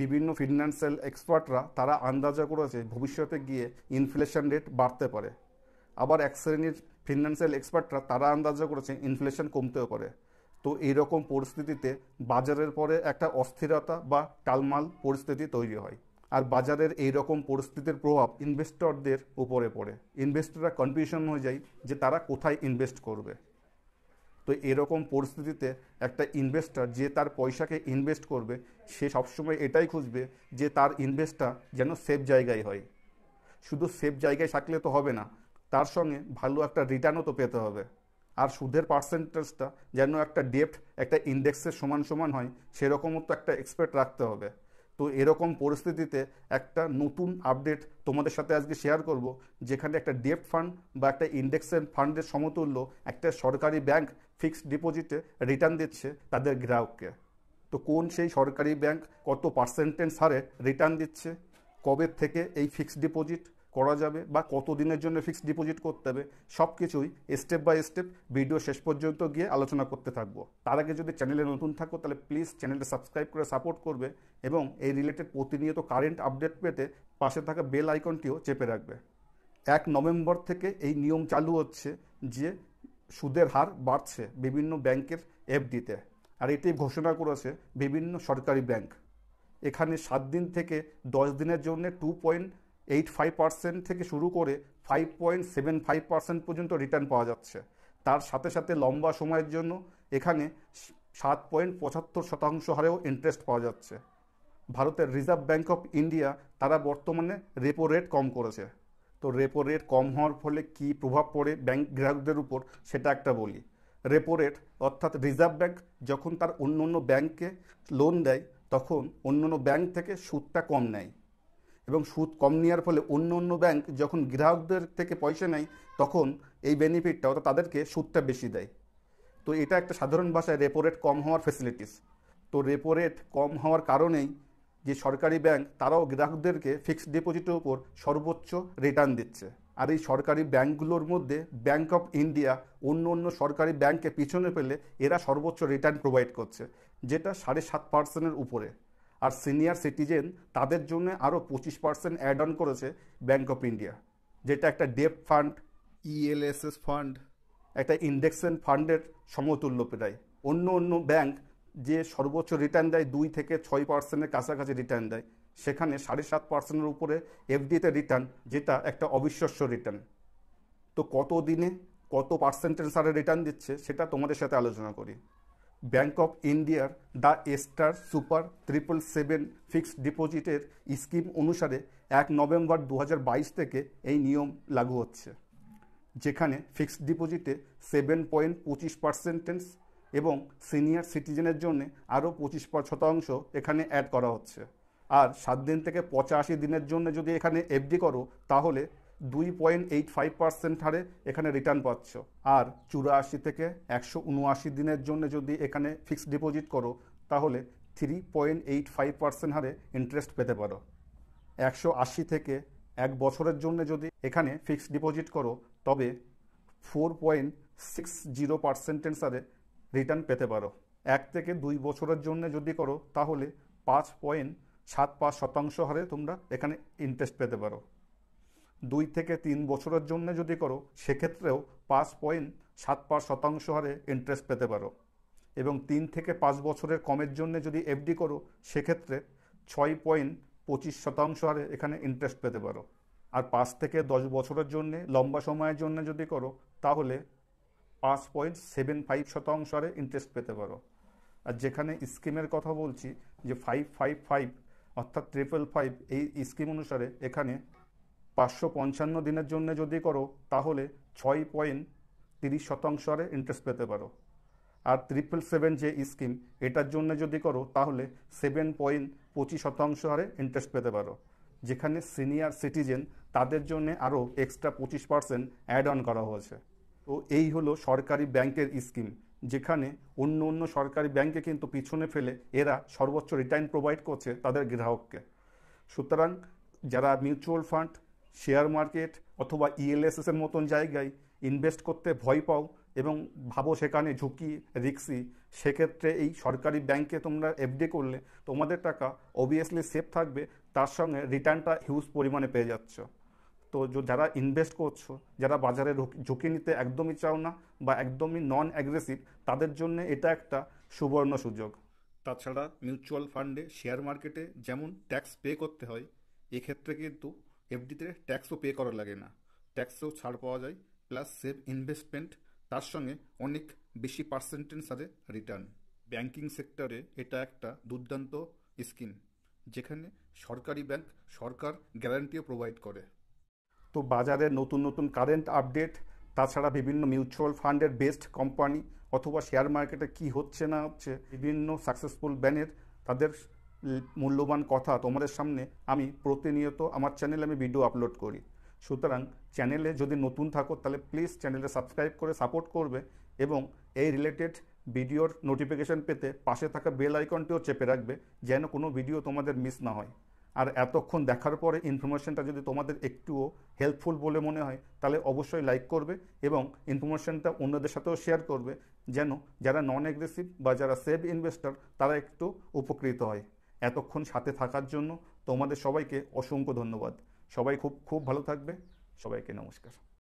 বিভিন্ন ফিনান্সিয়াল এক্সপার্টরা তারা আন্দাজা করেছে ভবিষ্যতে গিয়ে ইনফ্লেশন রেট বাড়তে পারে আবার এক শ্রেণীর ফিনান্সিয়াল এক্সপার্টরা তারা আন্দাজা করেছে ইনফ্লেশন কমতেও পারে তো এইরকম পরিস্থিতিতে বাজারের পরে একটা অস্থিরতা বা টালমাল পরিস্থিতি তৈরি হয় আর বাজারের এই রকম পরিস্থিতির প্রভাব ইনভেস্টরদের উপরে পড়ে ইনভেস্টররা কনফিউশন হয়ে যায় যে তারা কোথায় ইনভেস্ট করবে তো এরকম পরিস্থিতিতে একটা ইনভেস্টার যে তার পয়সাকে ইনভেস্ট করবে সে সবসময় এটাই খুঁজবে যে তার ইনভেস্টটা যেন সেফ জায়গায় হয় শুধু সেফ জায়গায় থাকলে তো হবে না তার সঙ্গে ভালো একটা রিটার্নও তো পেতে হবে আর সুদের পার্সেন্টেজটা যেন একটা ডেপ্ট একটা ইন্ডেক্সের সমান সমান হয় সেরকমও তো একটা এক্সপেক্ট রাখতে হবে তো এরকম পরিস্থিতিতে একটা নতুন আপডেট তোমাদের সাথে আজকে শেয়ার করব যেখানে একটা ডেপ ফান্ড বা একটা ইন্ডেক্সেন ফান্ডের সমতুল্য একটা সরকারি ব্যাংক ফিক্সড ডিপোজিটে রিটার্ন দিচ্ছে তাদের গ্রাহককে তো কোন সেই সরকারি ব্যাংক কত পার্সেন্টেজ হারে রিটার্ন দিচ্ছে কবে থেকে এই ফিক্সড ডিপোজিট করা যাবে বা কত দিনের জন্য ফিক্সড ডিপোজিট করতে হবে সব কিছুই স্টেপ বাই স্টেপ ভিডিও শেষ পর্যন্ত গিয়ে আলোচনা করতে থাকবো তার আগে যদি চ্যানেলে নতুন থাকো তাহলে প্লিজ চ্যানেলটা সাবস্ক্রাইব করে সাপোর্ট করবে এবং এই রিলেটেড প্রতিনিয়ত কারেন্ট আপডেট পেতে পাশে থাকা বেল আইকনটিও চেপে রাখবে এক নভেম্বর থেকে এই নিয়ম চালু হচ্ছে যে সুদের হার বাড়ছে বিভিন্ন ব্যাংকের এফডিতে আর এটি ঘোষণা করেছে বিভিন্ন সরকারি ব্যাংক এখানে সাত দিন থেকে দশ দিনের জন্য two point eight five percent থেকে শুরু করে five point seven five percent পর্যন্ত রিটার্ন পাওয়া যাচ্ছে তার সাথে সাথে লম্বা সময়ের জন্য এখানে সাত পয়েন্ট পঁচাত্তর শতাংশ হারেও ইন্টারেস্ট পাওয়া যাচ্ছে ভারতের রিজার্ভ ব্যাঙ্ক অফ ইন্ডিয়া তারা বর্তমানে রেপো রেট কম করেছে তো রেপো রেট কম হওয়ার ফলে কি প্রভাব পড়ে ব্যাঙ্ক গ্রাহকদের উপর সেটা একটা বলি রেপো রেট অর্থাৎ রিজার্ভ ব্যাঙ্ক যখন তার অন্য অন্য ব্যাঙ্কে লোন দেয় তখন অন্য অন্য ব্যাঙ্ক থেকে সুদটা কম নেয় এবং সুদ কম নেওয়ার ফলে অন্য অন্য ব্যাংক যখন গ্রাহকদের থেকে পয়সা নেয় তখন এই বেনিফিটটা অর্থাৎ তাদেরকে সুদটা বেশি দেয় তো এটা একটা সাধারণ ভাষায় রেপো রেট কম হওয়ার ফেসিলিটিস তো রেপো রেট কম হওয়ার কারণেই যে সরকারি ব্যাংক তারাও গ্রাহকদেরকে ফিক্সড ডিপোজিটের উপর সর্বোচ্চ রিটার্ন দিচ্ছে আর এই সরকারি ব্যাংকগুলোর মধ্যে ব্যাংক অফ ইন্ডিয়া অন্য অন্য সরকারি ব্যাংককে পিছনে ফেলে এরা সর্বোচ্চ রিটার্ন প্রোভাইড করছে যেটা সাড়ে সাত পার্সেন্টের উপরে আর সিনিয়র সিটিজেন তাদের জন্য আরও পঁচিশ পার্সেন্ট অ্যাড অন করেছে ব্যাঙ্ক অফ ইন্ডিয়া যেটা একটা ডেপ ফান্ড ইএলএসএস ফান্ড একটা ইন্ডেক্সেন ফান্ডের সমতুল্য প্রায় অন্য অন্য ব্যাংক যে সর্বোচ্চ রিটার্ন দেয় দুই থেকে ছয় পার্সেন্টের কাছাকাছি রিটার্ন দেয় সেখানে সাড়ে সাত পার্সেন্টের উপরে এফডিতে রিটার্ন যেটা একটা অবিশ্বাস্য রিটার্ন তো কত দিনে কত পার্সেন্টেজ সারে রিটার্ন দিচ্ছে সেটা তোমাদের সাথে আলোচনা করি ব্যাঙ্ক অফ ইন্ডিয়ার the star super triple seven fixed ডিপোজিটের স্কিম অনুসারে এক নভেম্বর দু থেকে এই নিয়ম লাগু হচ্ছে যেখানে ফিক্সড ডিপোজিটে সেভেন পয়েন্ট পঁচিশ পার্সেন্টেন্স এবং সিনিয়র সিটিজেনের জন্য আরও পঁচিশ শতাংশ এখানে অ্যাড করা হচ্ছে আর সাত দিন থেকে পঁচাশি দিনের জন্য যদি এখানে এফডি করো তাহলে দুই পয়েন্ট এইট ফাইভ পার্সেন্ট হারে এখানে রিটার্ন পাচ্ছ আর চুরাশি থেকে একশো উনআশি দিনের জন্য যদি এখানে ফিক্সড ডিপোজিট করো তাহলে three point eight five percent হারে ইন্টারেস্ট পেতে পারো একশো আশি থেকে এক বছরের জন্য যদি এখানে ফিক্সড ডিপোজিট করো তবে ফোর পয়েন্ট সিক্স জিরো পার্সেন্টেন্স হারে রিটার্ন পেতে পারো এক থেকে দুই বছরের জন্য যদি করো তাহলে পাঁচ পয়েন্ট সাত পাঁচ শতাংশ হারে তোমরা এখানে ইন্টারেস্ট পেতে পারো দুই থেকে তিন বছরের জন্য যদি করো সেক্ষেত্রেও পাঁচ পয়েন্ট সাত পাঁচ শতাংশ হারে ইন্টারেস্ট পেতে পারো এবং তিন থেকে পাঁচ বছরের কমের জন্য যদি এফডি করো সেক্ষেত্রে ছয় পয়েন্ট পঁচিশ শতাংশ হারে এখানে ইন্টারেস্ট পেতে পারো আর পাঁচ থেকে দশ বছরের জন্য লম্বা সময়ের জন্য যদি করো তাহলে পাঁচ পয়েন্ট সেভেন ফাইভ শতাংশ হারে ইন্টারেস্ট পেতে পারো আর যেখানে স্কিমের কথা বলছি যে ফাইভ ফাইভ ফাইভ অর্থাৎ ট্রিপল ফাইভ এই স্কিম অনুসারে এখানে পাঁচশো পঞ্চান্ন দিনের জন্য যদি করো তাহলে ছয় পয়েন্ট তিরিশ শতাংশ হারে ইন্টারেস্ট পেতে পারো আর ট্রিপল সেভেন যে স্কিম এটার জন্য যদি করো তাহলে সেভেন পয়েন্ট পঁচিশ শতাংশ হারে ইন্টারেস্ট পেতে পারো যেখানে সিনিয়র সিটিজেন তাদের জন্য আরও এক্সট্রা পঁচিশ পার্সেন্ট অ্যাড অন করা হয়েছে তো এই হলো সরকারি ব্যাংকের স্কিম যেখানে অন্য অন্য সরকারি ব্যাংকে কিন্তু পিছনে ফেলে এরা সর্বোচ্চ রিটার্ন প্রোভাইড করছে তাদের গ্রাহককে সুতরাং যারা মিউচুয়াল ফান্ড শেয়ার মার্কেট অথবা ইএলএসএসের e মতন জায়গায় ইনভেস্ট করতে ভয় পাও এবং ভাবো সেখানে ঝুঁকি রিক্সি সেক্ষেত্রে এই সরকারি ব্যাংকে তোমরা এফডি করলে তোমাদের টাকা অবভিয়াসলি সেফ থাকবে তার সঙ্গে রিটার্নটা হিউজ পরিমাণে পেয়ে যাচ্ছ তো যারা ইনভেস্ট করছো যারা বাজারে ঝুঁকি নিতে একদমই চাও না বা একদমই নন অ্যাগ্রেসিভ তাদের জন্য এটা একটা সুবর্ণ সুযোগ তাছাড়া মিউচুয়াল ফান্ডে শেয়ার মার্কেটে যেমন ট্যাক্স পে করতে হয় এক্ষেত্রে কিন্তু এফডিতে ট্যাক্সও পে করা লাগে না ট্যাক্সও ছাড় পাওয়া যায় প্লাস সেভ ইনভেস্টমেন্ট তার সঙ্গে অনেক বেশি পার্সেন্টেজ সাথে রিটার্ন ব্যাংকিং সেক্টরে এটা একটা দুর্দান্ত স্কিম যেখানে সরকারি ব্যাংক সরকার গ্যারান্টিও প্রোভাইড করে তো বাজারে নতুন নতুন কারেন্ট আপডেট তাছাড়া বিভিন্ন মিউচুয়াল ফান্ডের বেস্ট কোম্পানি অথবা শেয়ার মার্কেটে কি হচ্ছে না হচ্ছে বিভিন্ন সাকসেসফুল ব্যানের তাদের মূল্যবান কথা তোমাদের সামনে আমি প্রতিনিয়ত আমার চ্যানেলে আমি ভিডিও আপলোড করি সুতরাং চ্যানেলে যদি নতুন থাকো তাহলে প্লিজ চ্যানেলে সাবস্ক্রাইব করে সাপোর্ট করবে এবং এই রিলেটেড ভিডিওর নোটিফিকেশান পেতে পাশে থাকা বেল আইকনটিও চেপে রাখবে যেন কোনো ভিডিও তোমাদের মিস না হয় আর এতক্ষণ দেখার পরে ইনফরমেশনটা যদি তোমাদের একটুও হেল্পফুল বলে মনে হয় তাহলে অবশ্যই লাইক করবে এবং ইনফরমেশনটা অন্যদের সাথেও শেয়ার করবে যেন যারা নন অ্যাগ্রেসিভ বা যারা সেভ ইনভেস্টর তারা একটু উপকৃত হয় এতক্ষণ সাথে থাকার জন্য তোমাদের সবাইকে অসংখ্য ধন্যবাদ সবাই খুব খুব ভালো থাকবে সবাইকে নমস্কার